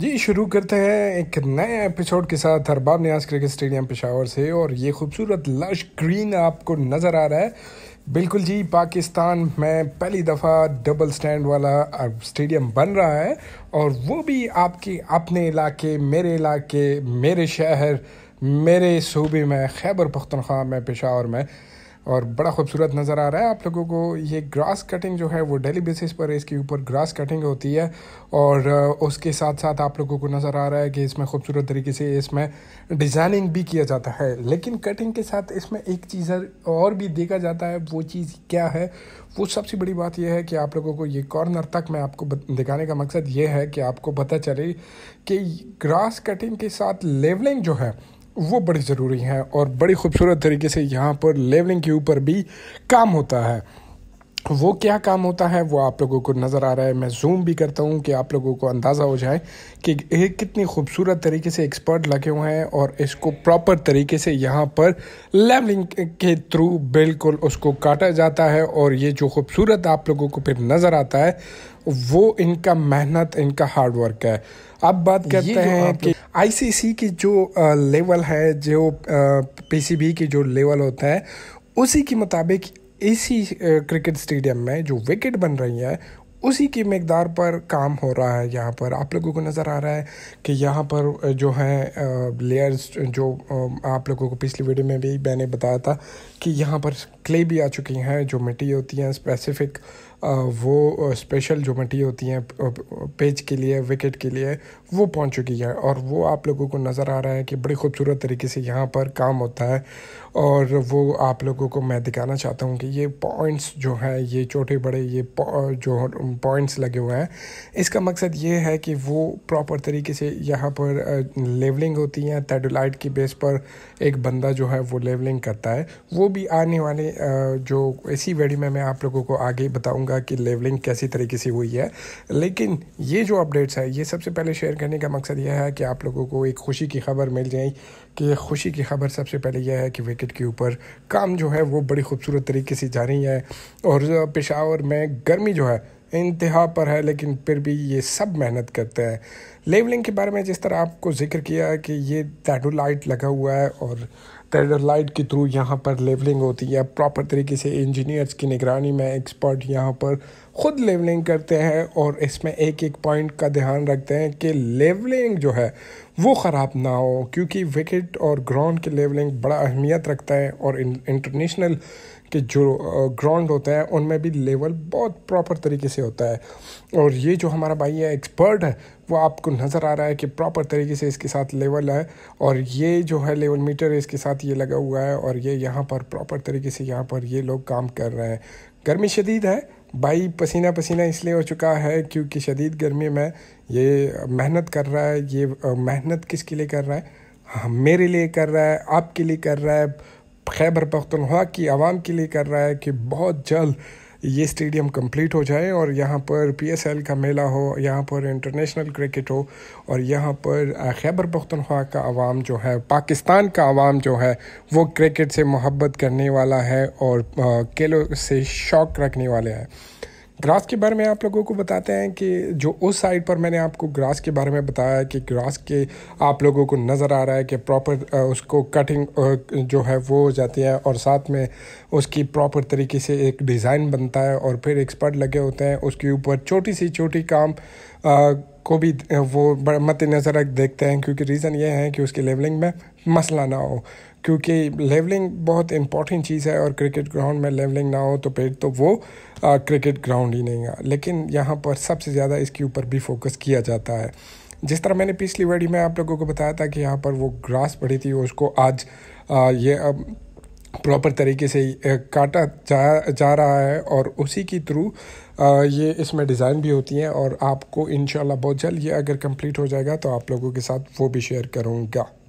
जी शुरू करते हैं एक नए एपिसोड के साथ अरबाब न्याज क्रिकेट स्टेडियम पेशावर से और ये खूबसूरत लश ग्रीन आपको नज़र आ रहा है बिल्कुल जी पाकिस्तान में पहली दफ़ा डबल स्टैंड वाला स्टेडियम बन रहा है और वो भी आपके अपने इलाके मेरे इलाके मेरे शहर मेरे सूबे में खैबर पख्तनख्वा में पेशावर में और बड़ा खूबसूरत नज़र आ रहा है आप लोगों को ये ग्रास कटिंग जो है वो डेली बेसिस पर इसके ऊपर ग्रास कटिंग होती है और उसके साथ साथ आप लोगों को नज़र आ रहा है कि इसमें खूबसूरत तरीके से इसमें डिज़ाइनिंग भी किया जाता है लेकिन कटिंग के साथ इसमें एक चीज़ और भी देखा जाता है वो चीज़ क्या है वो सबसे बड़ी बात यह है कि आप लोगों को ये कॉर्नर तक मैं आपको दिखाने का मकसद ये है कि आपको पता चले कि ग्रास कटिंग के साथ लेवलिंग जो है वो बड़ी ज़रूरी हैं और बड़ी खूबसूरत तरीके से यहाँ पर लेवलिंग के ऊपर भी काम होता है वो क्या काम होता है वो आप लोगों को नज़र आ रहा है मैं जूम भी करता हूँ कि आप लोगों को अंदाज़ा हो जाए कि ये कितनी खूबसूरत तरीके से एक्सपर्ट लगे हुए हैं और इसको प्रॉपर तरीके से यहाँ पर लेवलिंग के थ्रू बिल्कुल उसको काटा जाता है और ये जो खूबसूरत आप लोगों को फिर नज़र आता है वो इनका मेहनत इनका हार्डवर्क है अब बात करते हैं कि आईसीसी की जो लेवल है जो पीसीबी की जो लेवल होता है उसी के मुताबिक इसी क्रिकेट स्टेडियम में जो विकेट बन रही है उसी की मकदार पर काम हो रहा है यहाँ पर आप लोगों को नज़र आ रहा है कि यहाँ पर जो है लेयर्स जो आप लोगों को पिछली वीडियो में भी मैंने बताया था कि यहाँ पर क्ले भी आ चुकी हैं जो मिट्टी होती हैं स्पेसिफिक वो स्पेशल जो मटी होती हैं पेज के लिए विकेट के लिए वो पहुंच चुकी है और वो आप लोगों को नज़र आ रहा है कि बड़ी खूबसूरत तरीके से यहाँ पर काम होता है और वो आप लोगों को मैं दिखाना चाहता हूँ कि ये पॉइंट्स जो हैं ये छोटे बड़े ये जो पॉइंट्स लगे हुए हैं इसका मकसद ये है कि वो प्रॉपर तरीके से यहाँ पर लेवलिंग होती हैं तेडोलाइट की बेस पर एक बंदा जो है वो लेवलिंग करता है वो भी आने वाले जो इसी वेडी में मैं आप लोगों को आगे बताऊँगा होगा कि लेवलिंग कैसी तरीके से हुई है लेकिन ये जो अपडेट्स है ये सबसे पहले शेयर करने का मकसद यह है कि आप लोगों को एक खुशी की खबर मिल जाए कि खुशी की खबर सबसे पहले यह है कि विकेट के ऊपर काम जो है वो बड़ी खूबसूरत तरीके से जा रही है और पेशावर में गर्मी जो है इंतहा पर है लेकिन फिर भी ये सब मेहनत करते हैं लेवलिंग के बारे में जिस तरह आपको जिक्र किया है कि ये टैटू लाइट लगा हुआ है और स्टैंडर्ड लाइट के थ्रू यहाँ पर लेवलिंग होती है प्रॉपर तरीके से इंजीनियर्स की निगरानी में एक्सपर्ट यहाँ पर ख़ुद लेवलिंग करते हैं और इसमें एक एक पॉइंट का ध्यान रखते हैं कि लेवलिंग जो है वो ख़राब ना हो क्योंकि विकेट और ग्राउंड की लेवलिंग बड़ा अहमियत रखता है और इंटरनेशनल के जो ग्राउंड होता है उनमें भी लेवल बहुत प्रॉपर तरीके से होता है और ये जो हमारा भाई है एक्सपर्ट है वो आपको नज़र आ रहा है कि प्रॉपर तरीके से इसके साथ लेवल है और ये जो है लेवल मीटर है इसके साथ ये लगा हुआ है और ये यहाँ पर प्रॉपर तरीके से यहाँ पर ये लोग काम कर रहे हैं गर्मी शदीद है भाई पसीना पसीना इसलिए हो चुका है क्योंकि शदीद गर्मी में ये मेहनत कर रहा है ये मेहनत किसके लिए कर रहा है हाँ, मेरे लिए कर रहा है आपके लिए कर रहा है खैबर पख्तनख्वा की आवाम के लिए कर रहा है कि बहुत जल्द ये स्टेडियम कंप्लीट हो जाए और यहाँ पर पीएसएल का मेला हो यहाँ पर इंटरनेशनल क्रिकेट हो और यहाँ पर खैबर पख्तनख्वा का आवाम जो है पाकिस्तान का आवाम जो है वो क्रिकेट से मोहब्बत करने वाला है और खेलों से शौक़ रखने वाले हैं ग्रास के बारे में आप लोगों को बताते हैं कि जो उस साइड पर मैंने आपको ग्रास के बारे में बताया कि ग्रास के आप लोगों को नज़र आ रहा है कि प्रॉपर उसको कटिंग जो है वो हो जाती है और साथ में उसकी प्रॉपर तरीके से एक डिज़ाइन बनता है और फिर एक्सपर्ट लगे होते हैं उसके ऊपर छोटी सी छोटी काम आ, को भी वो मद्देनजर नज़र देखते हैं क्योंकि रीज़न ये है कि उसके लेवलिंग में मसला ना हो क्योंकि लेवलिंग बहुत इंपॉर्टेंट चीज़ है और क्रिकेट ग्राउंड में लेवलिंग ना हो तो फिर तो वो आ, क्रिकेट ग्राउंड ही नहीं है लेकिन यहाँ पर सबसे ज़्यादा इसके ऊपर भी फोकस किया जाता है जिस तरह मैंने पिछली वीडियो में आप लोगों को बताया था कि यहाँ पर वो ग्रास पड़ी थी उसको आज आ, ये अब प्रॉपर तरीके से काटा जा जा रहा है और उसी के थ्रू ये इसमें डिज़ाइन भी होती हैं और आपको इन बहुत जल्द ये अगर कंप्लीट हो जाएगा तो आप लोगों के साथ वो भी शेयर करूँगा